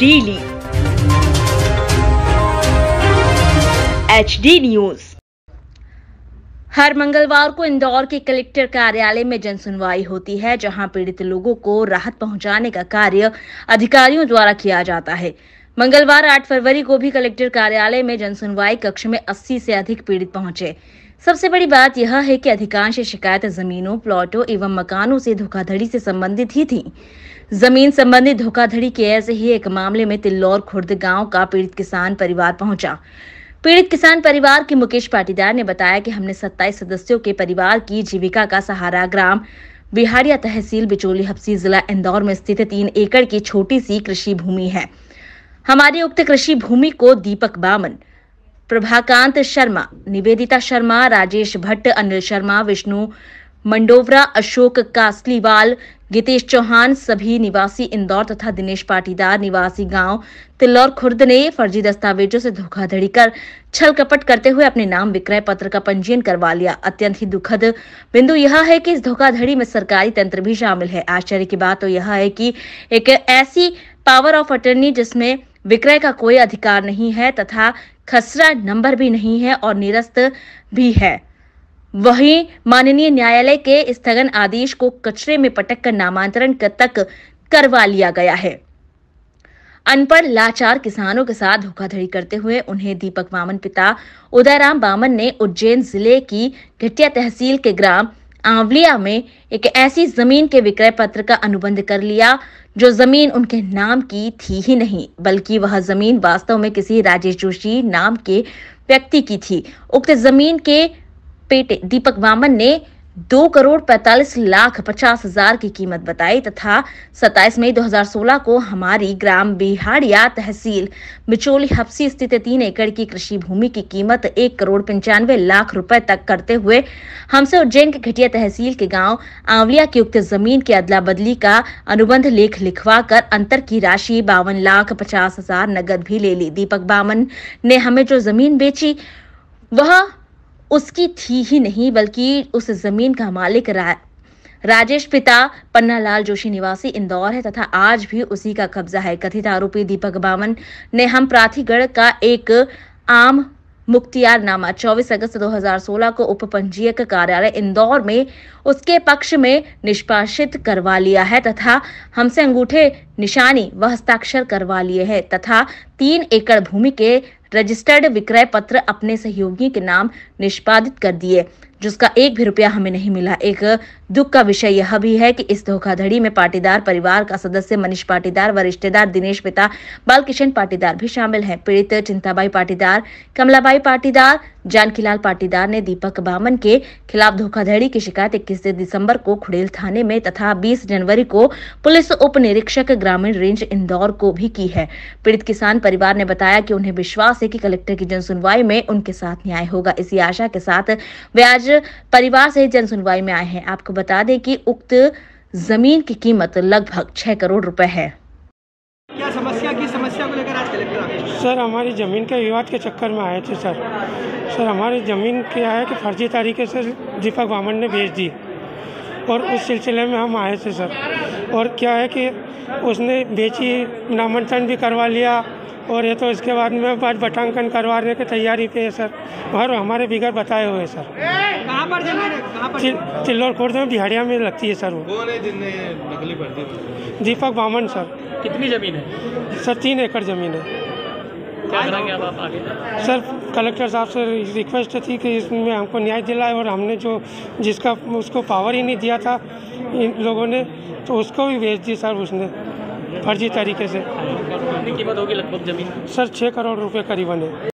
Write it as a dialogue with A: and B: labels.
A: daily H D news हर मंगलवार को इंदौर के कलेक्टर कार्यालय में जनसुनवाई होती है जहां पीड़ित लोगों को राहत पहुंचाने का कार्य अधिकारियों द्वारा किया जाता है मंगलवार 8 फरवरी को भी कलेक्टर कार्यालय में जनसुनवाई कक्ष में 80 से अधिक पीड़ित पहुंचे सबसे बड़ी बात यह है कि अधिकांश शिकायत जमीनों प्लॉटों एवं मकानों से धोखाधड़ी से संबंधित ही थी जमीन संबंधी धोखाधड़ी के ऐसे ही एक मामले में तिल्लौर खुर्द गांव का पीड़ित किसान परिवार पहुंचा पीड़ित किसान परिवार के मुकेश पाटीदार ने बताया कि हमने 27 सदस्यों के परिवार की जीविका का सहारा ग्राम बिहारिया तहसील बिचोली हफ्सी जिला इंदौर में स्थित तीन एकड़ की छोटी सी कृषि भूमि है हमारी उक्त कृषि भूमि को दीपक बामन प्रभाकांत शर्मा निवेदिता शर्मा राजेश भट्ट अनिल शर्मा विष्णु मंडोवरा अशोक कासलीवाल गितेश चौहान सभी निवासी इंदौर तथा दिनेश पाटीदार निवासी गांव तिल्लौर खुर्द ने फर्जी दस्तावेजों से धोखाधड़ी कर छल कपट करते हुए अपने नाम विक्रय पत्र का पंजीयन करवा लिया अत्यंत ही दुखद बिंदु यह है कि इस धोखाधड़ी में सरकारी तंत्र भी शामिल है आश्चर्य की बात तो यह है कि एक ऐसी पावर ऑफ अटर्नी जिसमें विक्रय का कोई अधिकार नहीं है तथा खसरा नंबर भी नहीं है और निरस्त भी है वहीं माननीय न्यायालय के स्थगन आदेश को कचरे में पटक कर नामांतरण तक करवा लिया गया है अनपढ़ लाचार किसानों के साथ धोखाधड़ी करते हुए उन्हें दीपक वामन पिता उदयराम बामन ने उज्जैन जिले की घटिया तहसील के ग्राम आंवलिया में एक ऐसी जमीन के विक्रय पत्र का अनुबंध कर लिया जो जमीन उनके नाम की थी ही नहीं बल्कि वह जमीन वास्तव में किसी राजेश जोशी नाम के व्यक्ति की थी उक्त जमीन के पेटे दीपक वामन ने दो करोड़ पैतालीस लाख पचास हजार की कीमत बताई तथा 27 मई 2016 को हमारी ग्राम बिहाड़िया तहसील मिचोली हफ्सी स्थित तीन एकड़ की कृषि भूमि की कीमत एक करोड़ पंचानवे लाख रुपए तक करते हुए हमसे उज्जैन के घटिया तहसील के गांव आंवलिया की उक्त जमीन की अदला बदली का अनुबंध लेख लिखवा कर अंतर की राशि बावन लाख पचास हजार नगद भी ले ली दीपक बामन ने हमें जो जमीन बेची वह उसकी थी ही नहीं बल्कि उस जमीन का मालिक रहा राजेश पिता पन्नालाल जोशी निवासी इंदौर है तथा आज भी उसी का कब्जा है कथित आरोपी दीपक बावन ने हम प्राथीगढ़ का एक आम मुख्तियार नामा 24 अगस्त 2016 को उप पंजीयक कार्यालय इंदौर में उसके पक्ष में निष्पाषित करवा लिया है तथा हमसे अंगूठे निशानी व हस्ताक्षर करवा लिए हैं तथा तीन एकड़ भूमि के रजिस्टर्ड विक्रय पत्र अपने सहयोगी के नाम निष्पादित कर दिए जिसका एक भी रुपया हमें नहीं मिला एक दुख का विषय यह भी है कि इस धोखाधड़ी में पाटीदार परिवार का सदस्य मनीष पाटीदार व रिश्तेदार दिनेश पिता बालकिशन पाटीदार भी शामिल हैं पीड़ित चिंताबाई पाटीदार कमलाबाई पाटीदार जानकीलाल पाटीदार ने दीपक बामन के खिलाफ धोखाधड़ी की शिकायत इक्कीस दिसंबर को खुड़ेल थाने में तथा बीस जनवरी को पुलिस उप निरीक्षक ग्रामीण रेंज इंदौर को भी की है पीड़ित किसान परिवार ने बताया कि उन्हें विश्वास है कि कलेक्टर की जनसुनवाई में उनके साथ न्याय होगा इसी आशा के साथ वे आज परिवार सहित जन सुनवाई में आए हैं आपको बता दें कि उक्त जमीन की कीमत लगभग छह करोड़ रुपए है
B: क्या समस्या की समस्या को लेकर आज कलेक्टर सर हमारी ज़मीन के विवाद के चक्कर में आए थे सर सर हमारी ज़मीन क्या है कि फर्जी तरीके से दीपक वामन ने भेज दी और उस सिलसिले में हम आए थे सर और क्या है कि उसने बेची नामांकन भी करवा लिया और ये तो इसके बाद में आज बटांकन करवाने की तैयारी पे है सर और हमारे बिगड़ बताए हुए सर कहाँ पर चिल्लौर खुर्द में बिहारिया में लगती है सर वो है दीपक बामन सर कितनी जमीन है सर तीन एकड़ जमीन है सर कलेक्टर साहब से रिक्वेस्ट थी कि इसमें हमको न्याय दिलाए और हमने जो जिसका उसको पावर ही नहीं दिया था इन लोगों ने तो उसको भी भेज दी सर उसने फर्जी तरीके से कीमत होगी लगभग जमीन सर छः करोड़ रुपए करीबन है